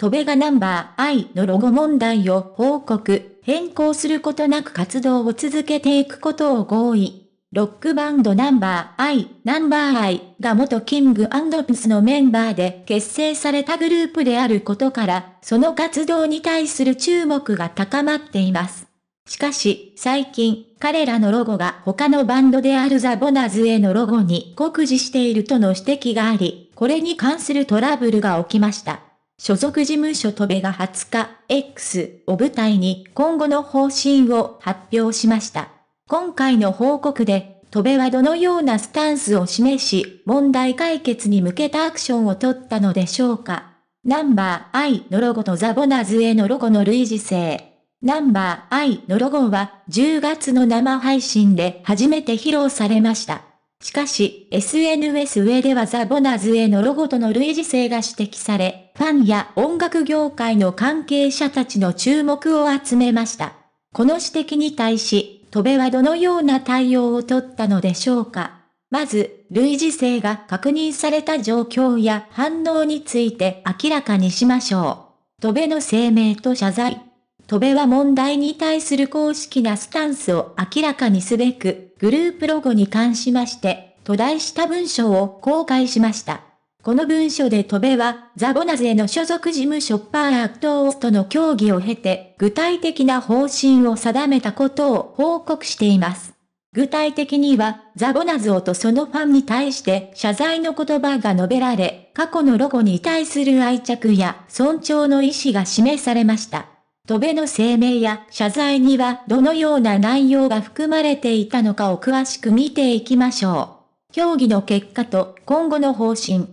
トベガナンバー I のロゴ問題を報告、変更することなく活動を続けていくことを合意。ロックバンドナンバー I、ナンバー I が元キングピスのメンバーで結成されたグループであることから、その活動に対する注目が高まっています。しかし、最近、彼らのロゴが他のバンドであるザ・ボナズへのロゴに酷似しているとの指摘があり、これに関するトラブルが起きました。所属事務所トベが20日、X を舞台に今後の方針を発表しました。今回の報告で、トベはどのようなスタンスを示し、問題解決に向けたアクションを取ったのでしょうか。ナンバー I のロゴとザボナズへのロゴの類似性。ナンバー I のロゴは10月の生配信で初めて披露されました。しかし、SNS 上ではザ・ボナズへのロゴとの類似性が指摘され、ファンや音楽業界の関係者たちの注目を集めました。この指摘に対し、戸部はどのような対応をとったのでしょうかまず、類似性が確認された状況や反応について明らかにしましょう。戸部の声明と謝罪。戸部は問題に対する公式なスタンスを明らかにすべく、グループロゴに関しまして、途大した文書を公開しました。この文書で戸部は、ザボナゼの所属事務所パーアクトースとの協議を経て、具体的な方針を定めたことを報告しています。具体的には、ザボナズオとそのファンに対して謝罪の言葉が述べられ、過去のロゴに対する愛着や尊重の意思が示されました。戸辺の声明や謝罪にはどのような内容が含まれていたのかを詳しく見ていきましょう。協議の結果と今後の方針。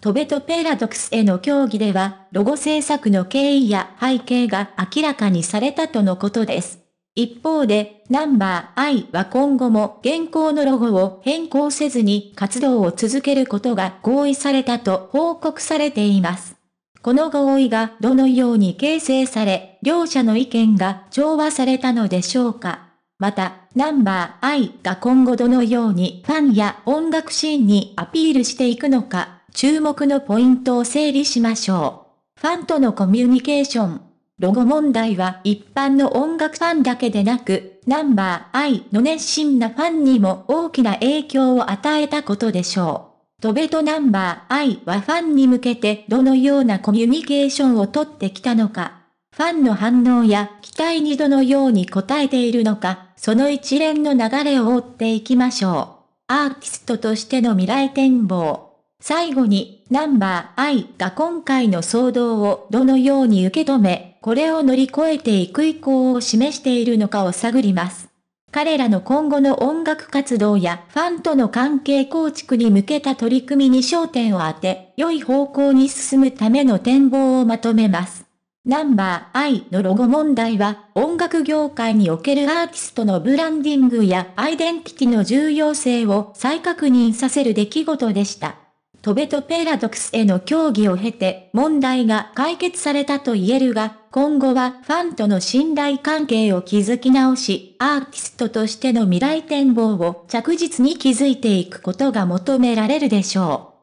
戸辺とペラドクスへの協議では、ロゴ制作の経緯や背景が明らかにされたとのことです。一方で、ナンバー I は今後も現行のロゴを変更せずに活動を続けることが合意されたと報告されています。この合意がどのように形成され、両者の意見が調和されたのでしょうか。また、ナンバー I が今後どのようにファンや音楽シーンにアピールしていくのか、注目のポイントを整理しましょう。ファンとのコミュニケーション。ロゴ問題は一般の音楽ファンだけでなく、ナンバー I の熱心なファンにも大きな影響を与えたことでしょう。トベトナンバー I はファンに向けてどのようなコミュニケーションをとってきたのか、ファンの反応や期待にどのように応えているのか、その一連の流れを追っていきましょう。アーティストとしての未来展望。最後に、ナンバー I が今回の騒動をどのように受け止め、これを乗り越えていく意向を示しているのかを探ります。彼らの今後の音楽活動やファンとの関係構築に向けた取り組みに焦点を当て、良い方向に進むための展望をまとめます。ナンバー I のロゴ問題は、音楽業界におけるアーティストのブランディングやアイデンティティの重要性を再確認させる出来事でした。トベトペラドクスへの協議を経て、問題が解決されたと言えるが、今後はファンとの信頼関係を築き直し、アーティストとしての未来展望を着実に築いていくことが求められるでしょう。